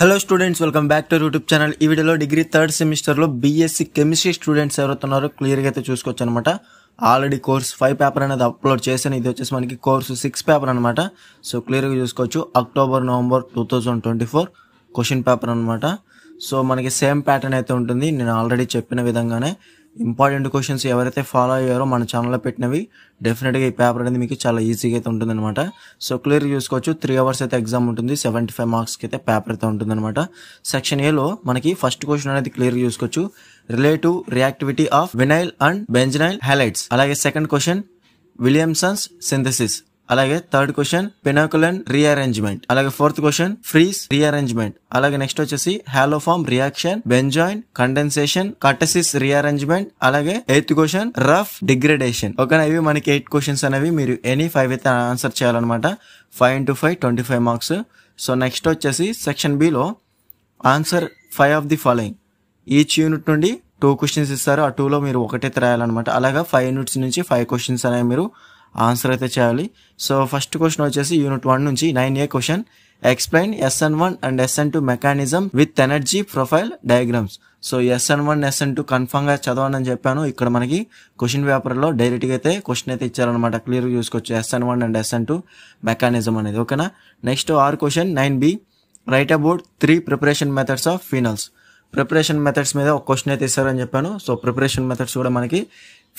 hello students welcome back to YouTube channel ఈ వీడియోలో degree third సెమిస్టర్లో బీఎస్సీ కెమిస్ట్రీ స్టూడెంట్స్ ఎవరుతున్నారో క్లియర్గా అయితే చూసుకోవచ్చు అనమాట ఆల్రెడీ కోర్స్ ఫైవ్ పేపర్ అనేది అప్లోడ్ చేశాను ఇది వచ్చేసి మనకి కోర్సు సిక్స్ పేపర్ అనమాట సో క్లియర్గా చూసుకోవచ్చు October November two twenty four question paper అనమాట సో మనకి సేమ్ ప్యాటర్న్ అయితే ఉంటుంది నేను ఆల్రెడీ చెప్పిన విధంగానే ఇంపార్టెంట్ క్వశ్చన్స్ ఎవరైతే ఫాలో అయ్యారో మన ఛానల్లో పెట్టినవి డెఫినెట్గా ఈ పేపర్ అనేది మీకు చాలా ఈజీగా అయితే ఉంటుందన్నమాట సో క్లియర్ చూసుకోవచ్చు త్రీ అవర్స్ అయితే ఎగ్జామ్ ఉంటుంది సెవెంటీ ఫైవ్ మార్క్స్కి అయితే పేపర్ అయితే ఉంటుందన్నమాట సెక్షన్ ఏలో మనకి ఫస్ట్ క్వశ్చన్ అనేది క్లియర్ చూసుకోవచ్చు relative reactivity of vinyl and benzyl halides అలాగే సెకండ్ క్వశ్చన్ విలియమ్సన్స్ సింథసిస్ అలాగే థర్డ్ క్వశ్చన్ పెనాకులన్ రీఅరేంజ్మెంట్ అలాగే ఫోర్త్ క్వశ్చన్ ఫ్రీస్ రీఅరేంజ్మెంట్ అలాగే నెక్స్ట్ వచ్చేసి haloform reaction benzoin condensation Curtius rearrangement అలాగే ఎయిత్ క్వశ్చన్ రఫ్ డిగ్రేడేషన్ ఓకేనా ఇవి మనకి ఎయిట్ క్వశ్చన్స్ అనేవి మీరు ఎనీ ఫైవ్ అయితే ఆన్సర్ చేయాలన్నమాట five into five twenty five marks so next వచ్చేసి section B answer five of the following each unit నుండి టూ క్వశ్చన్స్ ఇస్తారు ఆ టూలో మీరు ఒకటైతే రాయాలన్నమాట అలాగే ఫైవ్ యూనిట్స్ నుంచి ఫైవ్ క్వశ్చన్స్ అనేవి మీరు ఆన్సర్ అయితే చేయాలి సో ఫస్ట్ క్వశ్చన్ వచ్చేసి యూనిట్ వన్ నుంచి nine A question explain SN one and SN two mechanism with energy profile diagrams so SN one SN two కన్ఫామ్గా చదవండి చెప్పాను ఇక్కడ మనకి క్వశ్చన్ పేపర్లో డైరెక్ట్గా అయితే క్వశ్చన్ అయితే ఇచ్చారనమాట క్లియర్గా చూసుకోవచ్చు SN one and SN two mechanism అనేది ఓకేనా next or question nine B write about three preparation methods of phenols preparation methods మీద ఒక క్వశ్చన్ అయితే ఇస్తారని చెప్పాను సో ప్రిపరేషన్ మెథడ్స్ కూడా మనకి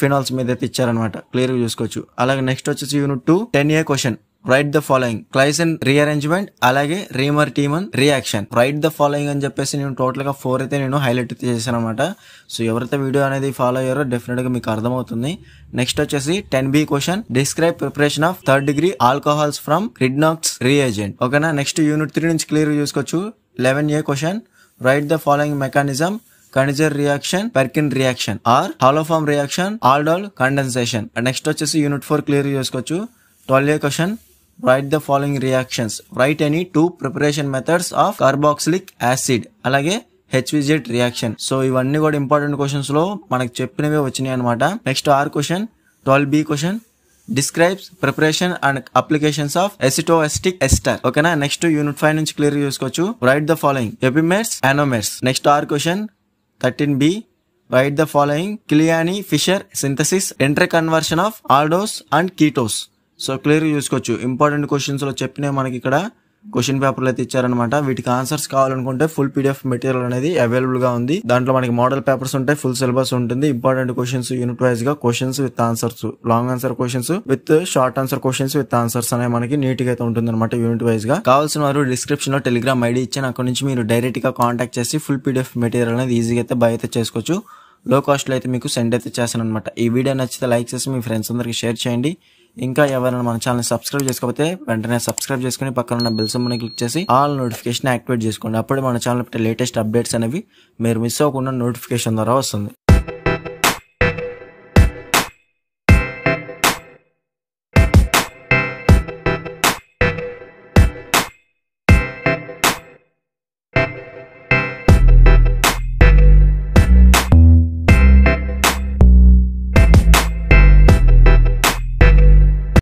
ఫినాల్స్ మీద అయితే ఇచ్చారనమాట క్లియర్గా చూసుకోవచ్చు అలాగే నెక్స్ట్ వచ్చేసి unit two ten A question write the following Claisen rearrangement అలాగే Reimer Tiemann reaction write the following అని చెప్పేసి నేను టోటల్ గా ఫోర్ అయితే నేను హైలైట్ చేశాను అనమాట సో ఎవరైతే వీడియో అనేది ఫాలో అయ్యారో డెఫినెట్ గా మీకు అర్థమవుతుంది నెక్స్ట్ వచ్చేసి ten B question describe preparation of third degree alcohols from రిడ్నాక్స్ రీఏజెంట్ ఓకేనా నెక్స్ట్ యూనిట్ త్రీ నుంచి క్లియర్ చూసుకోవచ్చు eleven A question write the following mechanism Cannizzaro reaction Perkin reaction or haloform reaction aldol condensation next వచ్చేసి unit four clear చేసుకోవచ్చు twelve question write the following reactions write any two preparation methods of carboxylic acid అలాగే HVZ reaction so ఇవన్నీ కూడా important questions లో మనకు చెప్పినవే వచ్చినాయి అనమాట next or question twelve B question describes preparation and applications of acetoacetic ester ఓకేనా next unit five నుంచి క్లియర్ చేసుకోవచ్చు write the following epimers anomers next or question thirteen B write the following Kiliani Fischer synthesis interconversion of aldose and ketose so క్లియర్గా చూసుకోవచ్చు important క్వశ్చన్స్లో చెప్పిన మనకి ఇక్కడ question పేపర్లు అయితే ఇచ్చారనమాట వీటికి ఆన్సర్స్ కావాలనుకుంటే ఫుల్ పీడిఎఫ్ మెటీరియల్ అనేది అవైలబుల్ గా ఉంది దాంట్లో మనకి మోడల్ పేపర్స్ ఉంటాయి ఫుల్ సిలబస్ ఉంటుంది ఇంపార్టెంట్ క్వశ్చన్స్ యూనిట్ వైజ్ గా questions with answers long answer questions with short answer questions with answers అనేవి మనకి నీట్ గా అయితే ఉంటుంది అనమాట యూనిట్ వైజ్ గా కావాల్సిన వారు డిస్క్రిప్షన్ లో టెలిగ్రామ్ ఐడి ఇచ్చాను అక్కడ నుంచి మీరు డైరెక్ట్ గా కాంటాక్ట్ చేసి ఫుల్ పీడిఎఫ్ మెటీరియల్ అనేది ఈజీగా అయితే బై అయితే చేసుకోవచ్చు లో లో అయితే మీకు సెండ్ అయితే చేస్తాను అనమాట ఈ వీడియో నచ్చితే లైక్ చేసి మీ ఫ్రెండ్స్ అందరికి షేర్ చేయండి ఇంకా ఎవరైనా మన ఛానల్ సబ్స్క్రైబ్ చేసుకోకపోతే వెంటనే సబ్స్క్రైబ్ చేసుకుని పక్కన ఉన్న బెల్సమ్ సింబల్ని క్లిక్ చేసి ఆల్ నోటిఫికేషన్ యాక్టివేట్ చేసుకోండి అప్పుడు మన ఛానల్ పెట్టే లేటెస్ట్ అప్డేట్స్ అనేవి మీరు మిస్ అవ్వకుండా నోటిఫికేషన్ ద్వారా వస్తుంది